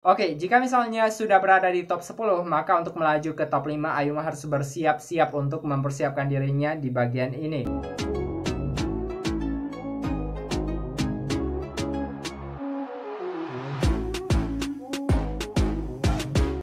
Oke, jika misalnya sudah berada di top 10, maka untuk melaju ke top 5, Ayuma harus bersiap-siap untuk mempersiapkan dirinya di bagian ini.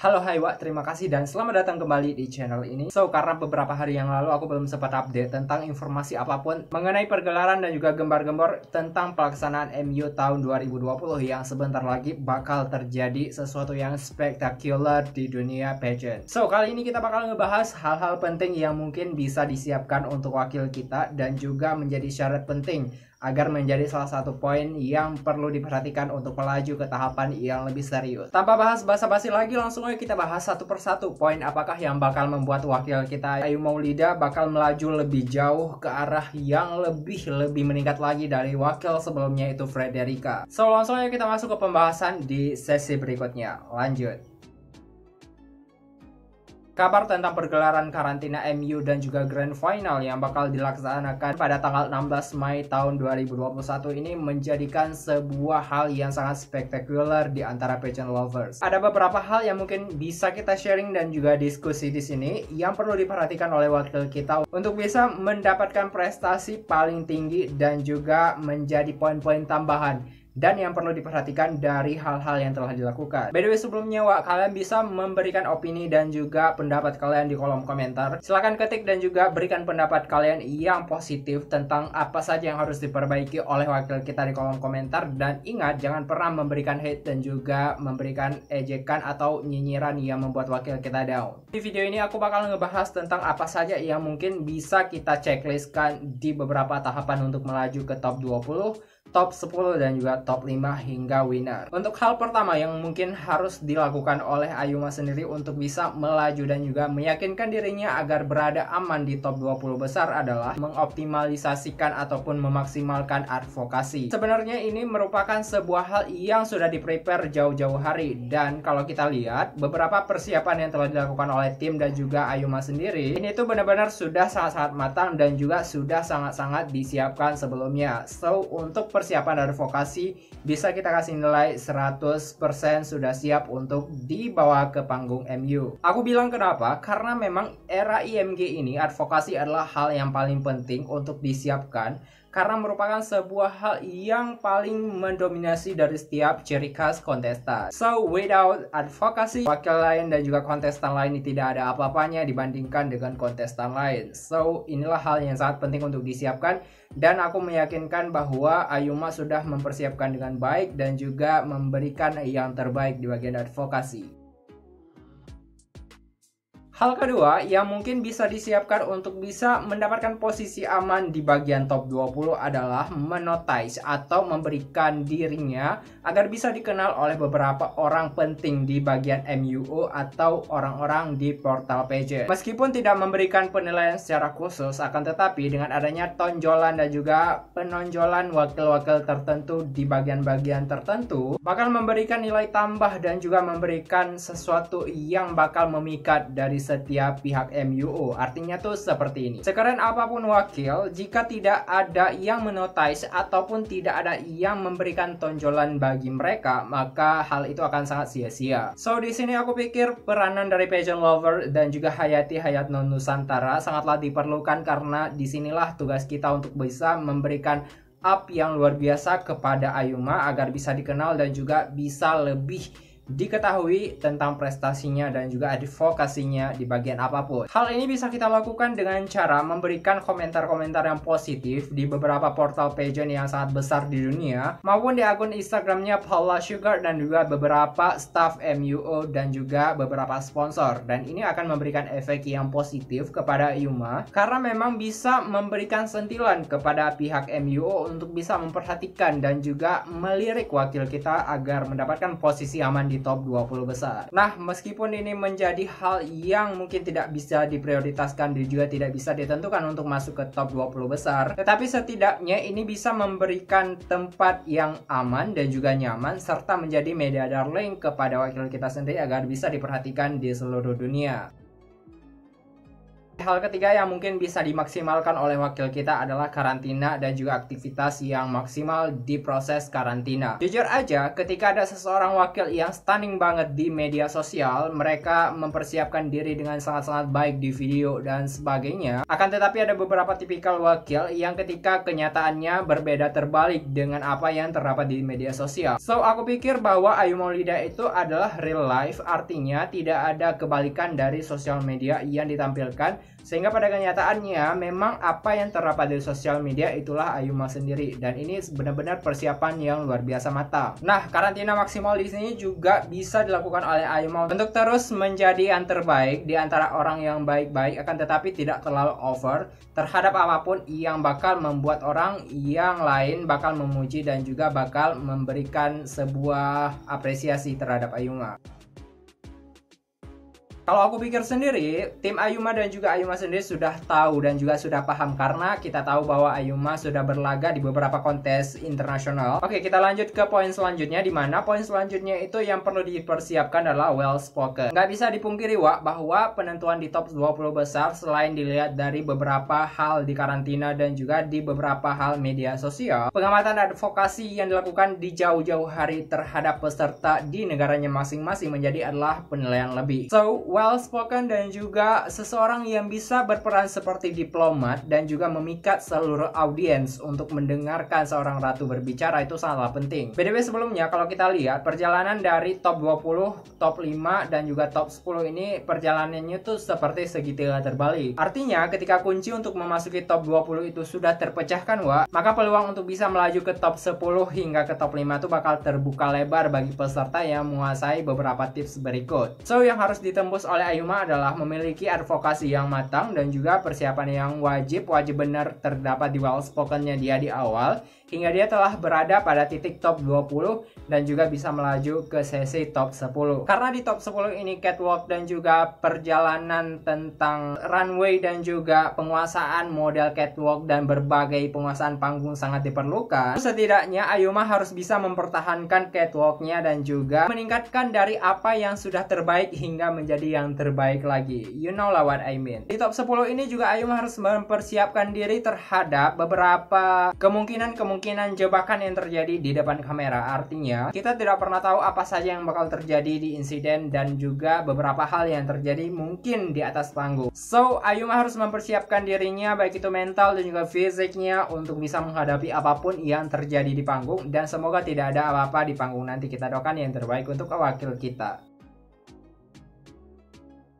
Halo hai Wak, terima kasih dan selamat datang kembali di channel ini So, karena beberapa hari yang lalu aku belum sempat update tentang informasi apapun Mengenai pergelaran dan juga gembar gembar tentang pelaksanaan MU tahun 2020 Yang sebentar lagi bakal terjadi sesuatu yang spektakuler di dunia pageant So, kali ini kita bakal ngebahas hal-hal penting yang mungkin bisa disiapkan untuk wakil kita Dan juga menjadi syarat penting agar menjadi salah satu poin yang perlu diperhatikan untuk melaju ke tahapan yang lebih serius. Tanpa bahas basa-basi lagi, langsung aja kita bahas satu persatu poin apakah yang bakal membuat wakil kita Ayu Maulida bakal melaju lebih jauh ke arah yang lebih lebih meningkat lagi dari wakil sebelumnya itu Frederica. So langsung aja kita masuk ke pembahasan di sesi berikutnya. Lanjut. Kabar tentang pergelaran karantina MU dan juga Grand Final yang bakal dilaksanakan pada tanggal 16 Mei tahun 2021 ini menjadikan sebuah hal yang sangat spektakuler di antara passion lovers. Ada beberapa hal yang mungkin bisa kita sharing dan juga diskusi di sini yang perlu diperhatikan oleh wakil kita untuk bisa mendapatkan prestasi paling tinggi dan juga menjadi poin-poin tambahan dan yang perlu diperhatikan dari hal-hal yang telah dilakukan. By the way sebelumnya Wak, kalian bisa memberikan opini dan juga pendapat kalian di kolom komentar. Silahkan ketik dan juga berikan pendapat kalian yang positif tentang apa saja yang harus diperbaiki oleh wakil kita di kolom komentar dan ingat jangan pernah memberikan hate dan juga memberikan ejekan atau nyinyiran yang membuat wakil kita down. Di video ini aku bakal ngebahas tentang apa saja yang mungkin bisa kita checklistkan di beberapa tahapan untuk melaju ke top 20 top 10 dan juga top 5 hingga winner. Untuk hal pertama yang mungkin harus dilakukan oleh Ayuma sendiri untuk bisa melaju dan juga meyakinkan dirinya agar berada aman di top 20 besar adalah mengoptimalisasikan ataupun memaksimalkan advokasi. Sebenarnya ini merupakan sebuah hal yang sudah diprepare jauh-jauh hari dan kalau kita lihat beberapa persiapan yang telah dilakukan oleh tim dan juga Ayuma sendiri ini tuh benar-benar sudah sangat-sangat matang dan juga sudah sangat-sangat disiapkan sebelumnya. So untuk persiapan dari vokasi bisa kita kasih nilai 100% sudah siap untuk dibawa ke panggung MU. Aku bilang kenapa? Karena memang era IMG ini advokasi adalah hal yang paling penting untuk disiapkan karena merupakan sebuah hal yang paling mendominasi dari setiap ciri khas kontestan. So, without advokasi, wakil lain dan juga kontestan lain tidak ada apa-apanya dibandingkan dengan kontestan lain. So, inilah hal yang sangat penting untuk disiapkan dan aku meyakinkan bahwa Ayuma sudah mempersiapkan dengan baik dan juga memberikan yang terbaik di bagian advokasi. Hal kedua yang mungkin bisa disiapkan untuk bisa mendapatkan posisi aman di bagian top 20 adalah menotize atau memberikan dirinya agar bisa dikenal oleh beberapa orang penting di bagian MUO atau orang-orang di portal PJ. Meskipun tidak memberikan penilaian secara khusus, akan tetapi dengan adanya tonjolan dan juga penonjolan wakil-wakil tertentu di bagian-bagian tertentu, bakal memberikan nilai tambah dan juga memberikan sesuatu yang bakal memikat dari setiap pihak MUO. Artinya tuh seperti ini. Sekarang apapun wakil, jika tidak ada yang menotais ataupun tidak ada yang memberikan tonjolan bagi mereka, maka hal itu akan sangat sia-sia. So di sini aku pikir peranan dari Pageant Lover dan juga Hayati Hayat Non Nusantara sangatlah diperlukan karena disinilah tugas kita untuk bisa memberikan up yang luar biasa kepada Ayuma agar bisa dikenal dan juga bisa lebih diketahui tentang prestasinya dan juga advokasinya di bagian apapun. Hal ini bisa kita lakukan dengan cara memberikan komentar-komentar yang positif di beberapa portal pageant yang sangat besar di dunia, maupun di akun Instagramnya Paula Sugar dan juga beberapa staff MUO dan juga beberapa sponsor. Dan ini akan memberikan efek yang positif kepada Yuma, karena memang bisa memberikan sentilan kepada pihak MUO untuk bisa memperhatikan dan juga melirik wakil kita agar mendapatkan posisi aman di top 20 besar. Nah, meskipun ini menjadi hal yang mungkin tidak bisa diprioritaskan dan juga tidak bisa ditentukan untuk masuk ke top 20 besar, tetapi setidaknya ini bisa memberikan tempat yang aman dan juga nyaman serta menjadi media darling kepada wakil kita sendiri agar bisa diperhatikan di seluruh dunia. Hal ketiga yang mungkin bisa dimaksimalkan oleh wakil kita adalah karantina dan juga aktivitas yang maksimal di proses karantina. Jujur aja, ketika ada seseorang wakil yang stunning banget di media sosial, mereka mempersiapkan diri dengan sangat-sangat baik di video dan sebagainya. Akan tetapi ada beberapa tipikal wakil yang ketika kenyataannya berbeda terbalik dengan apa yang terdapat di media sosial. So, aku pikir bahwa Ayu Maulida itu adalah real life, artinya tidak ada kebalikan dari sosial media yang ditampilkan sehingga pada kenyataannya memang apa yang terdapat di sosial media itulah Ayuma sendiri dan ini benar-benar persiapan yang luar biasa mata. Nah, karantina maksimal di sini juga bisa dilakukan oleh Ayuma untuk terus menjadi yang terbaik di antara orang yang baik-baik akan tetapi tidak terlalu over terhadap apapun yang bakal membuat orang yang lain bakal memuji dan juga bakal memberikan sebuah apresiasi terhadap Ayuma kalau aku pikir sendiri, tim Ayuma dan juga Ayuma sendiri sudah tahu dan juga sudah paham karena kita tahu bahwa Ayuma sudah berlaga di beberapa kontes internasional. Oke, kita lanjut ke poin selanjutnya di mana poin selanjutnya itu yang perlu dipersiapkan adalah well spoken. Nggak bisa dipungkiri Wak bahwa penentuan di top 20 besar selain dilihat dari beberapa hal di karantina dan juga di beberapa hal media sosial, pengamatan advokasi yang dilakukan di jauh-jauh hari terhadap peserta di negaranya masing-masing menjadi adalah penilaian lebih. So, well spoken dan juga seseorang yang bisa berperan seperti diplomat dan juga memikat seluruh audiens untuk mendengarkan seorang ratu berbicara itu sangatlah penting. BDW sebelumnya kalau kita lihat perjalanan dari top 20, top 5 dan juga top 10 ini perjalanannya itu seperti segitiga terbalik. Artinya ketika kunci untuk memasuki top 20 itu sudah terpecahkan wa, maka peluang untuk bisa melaju ke top 10 hingga ke top 5 itu bakal terbuka lebar bagi peserta yang menguasai beberapa tips berikut. So yang harus ditembus oleh Ayuma adalah memiliki advokasi yang matang dan juga persiapan yang wajib wajib benar terdapat di well spokennya dia di awal hingga dia telah berada pada titik top 20 dan juga bisa melaju ke sesi top 10. Karena di top 10 ini catwalk dan juga perjalanan tentang runway dan juga penguasaan model catwalk dan berbagai penguasaan panggung sangat diperlukan. Setidaknya Ayuma harus bisa mempertahankan catwalknya dan juga meningkatkan dari apa yang sudah terbaik hingga menjadi yang terbaik lagi. You know lah what I mean. Di top 10 ini juga Ayu harus mempersiapkan diri terhadap beberapa kemungkinan-kemungkinan jebakan yang terjadi di depan kamera. Artinya, kita tidak pernah tahu apa saja yang bakal terjadi di insiden dan juga beberapa hal yang terjadi mungkin di atas panggung. So, Ayu harus mempersiapkan dirinya baik itu mental dan juga fisiknya untuk bisa menghadapi apapun yang terjadi di panggung dan semoga tidak ada apa-apa di panggung nanti kita doakan yang terbaik untuk wakil kita.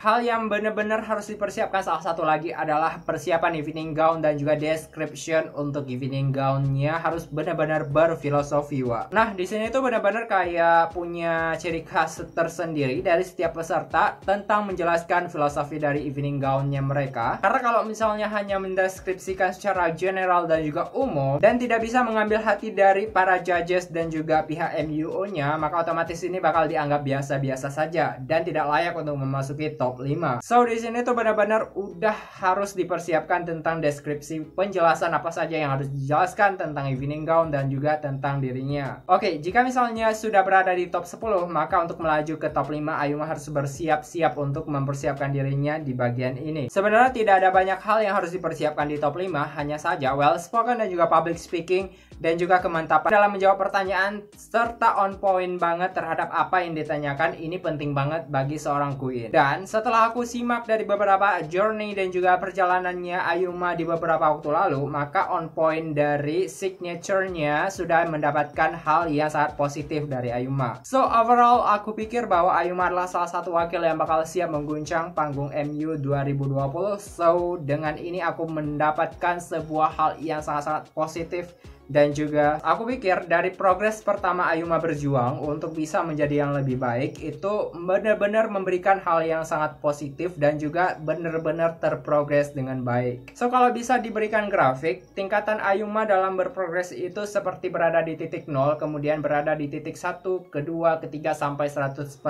Hal yang benar-benar harus dipersiapkan salah satu lagi adalah persiapan evening gown dan juga description untuk evening gownnya harus benar-benar berfilosofi wa. Nah di sini itu benar-benar kayak punya ciri khas tersendiri dari setiap peserta tentang menjelaskan filosofi dari evening gownnya mereka. Karena kalau misalnya hanya mendeskripsikan secara general dan juga umum dan tidak bisa mengambil hati dari para judges dan juga pihak MUO-nya, maka otomatis ini bakal dianggap biasa-biasa saja dan tidak layak untuk memasuki top top 5. So di sini tuh benar-benar udah harus dipersiapkan tentang deskripsi penjelasan apa saja yang harus dijelaskan tentang evening gown dan juga tentang dirinya. Oke, jika misalnya sudah berada di top 10, maka untuk melaju ke top 5 Ayuma harus bersiap-siap untuk mempersiapkan dirinya di bagian ini. Sebenarnya tidak ada banyak hal yang harus dipersiapkan di top 5, hanya saja well spoken dan juga public speaking dan juga kemantapan dalam menjawab pertanyaan serta on point banget terhadap apa yang ditanyakan ini penting banget bagi seorang Queen. Dan setelah aku simak dari beberapa journey dan juga perjalanannya Ayuma di beberapa waktu lalu, maka on point dari signaturenya sudah mendapatkan hal yang sangat positif dari Ayuma. So overall aku pikir bahwa Ayuma adalah salah satu wakil yang bakal siap mengguncang panggung MU 2020. So dengan ini aku mendapatkan sebuah hal yang sangat-sangat positif dan juga aku pikir dari progres pertama Ayuma berjuang untuk bisa menjadi yang lebih baik itu benar-benar memberikan hal yang sangat positif dan juga benar-benar terprogres dengan baik. So kalau bisa diberikan grafik, tingkatan Ayuma dalam berprogres itu seperti berada di titik 0, kemudian berada di titik 1, kedua, ketiga sampai 100%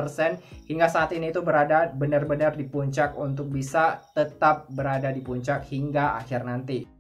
hingga saat ini itu berada benar-benar di puncak untuk bisa tetap berada di puncak hingga akhir nanti.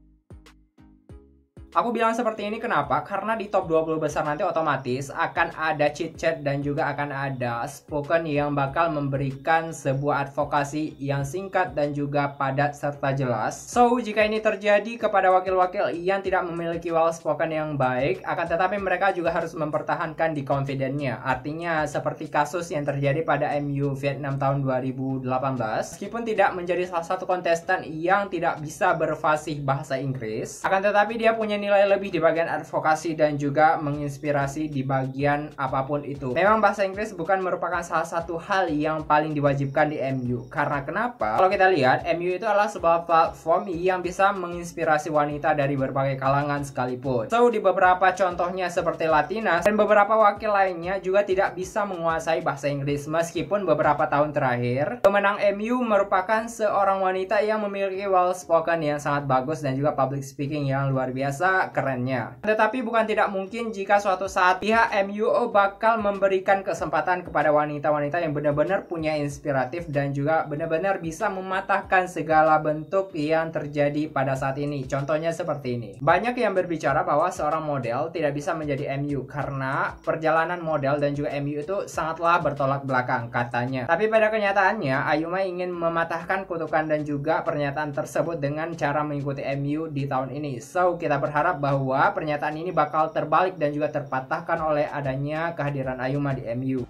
Aku bilang seperti ini kenapa? Karena di top 20 besar nanti otomatis akan ada chit chat dan juga akan ada spoken yang bakal memberikan sebuah advokasi yang singkat dan juga padat serta jelas. So, jika ini terjadi kepada wakil-wakil yang tidak memiliki well spoken yang baik, akan tetapi mereka juga harus mempertahankan di confidence-nya. Artinya seperti kasus yang terjadi pada MU Vietnam tahun 2018, meskipun tidak menjadi salah satu kontestan yang tidak bisa berfasih bahasa Inggris, akan tetapi dia punya nilai lebih di bagian advokasi dan juga menginspirasi di bagian apapun itu. Memang bahasa Inggris bukan merupakan salah satu hal yang paling diwajibkan di MU. Karena kenapa? Kalau kita lihat, MU itu adalah sebuah platform yang bisa menginspirasi wanita dari berbagai kalangan sekalipun. So, di beberapa contohnya seperti Latinas dan beberapa wakil lainnya juga tidak bisa menguasai bahasa Inggris meskipun beberapa tahun terakhir pemenang MU merupakan seorang wanita yang memiliki well spoken yang sangat bagus dan juga public speaking yang luar biasa kerennya. Tetapi bukan tidak mungkin jika suatu saat pihak MUO bakal memberikan kesempatan kepada wanita-wanita yang benar-benar punya inspiratif dan juga benar-benar bisa mematahkan segala bentuk yang terjadi pada saat ini. Contohnya seperti ini. Banyak yang berbicara bahwa seorang model tidak bisa menjadi MU karena perjalanan model dan juga MU itu sangatlah bertolak belakang katanya. Tapi pada kenyataannya Ayuma ingin mematahkan kutukan dan juga pernyataan tersebut dengan cara mengikuti MU di tahun ini. So kita berharap berharap bahwa pernyataan ini bakal terbalik dan juga terpatahkan oleh adanya kehadiran Ayuma di MU.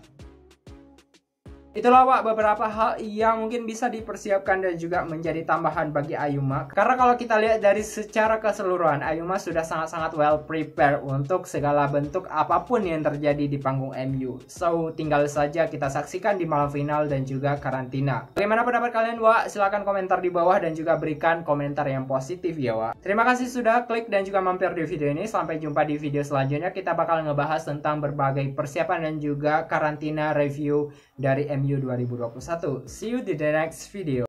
Itulah Wak beberapa hal yang mungkin bisa dipersiapkan dan juga menjadi tambahan bagi Ayuma. Karena kalau kita lihat dari secara keseluruhan, Ayuma sudah sangat-sangat well prepared untuk segala bentuk apapun yang terjadi di panggung MU. So, tinggal saja kita saksikan di malam final dan juga karantina. Bagaimana pendapat kalian Wak? Silahkan komentar di bawah dan juga berikan komentar yang positif ya Wak. Terima kasih sudah klik dan juga mampir di video ini. Sampai jumpa di video selanjutnya. Kita bakal ngebahas tentang berbagai persiapan dan juga karantina review dari MU. MU 2021. See you di the next video.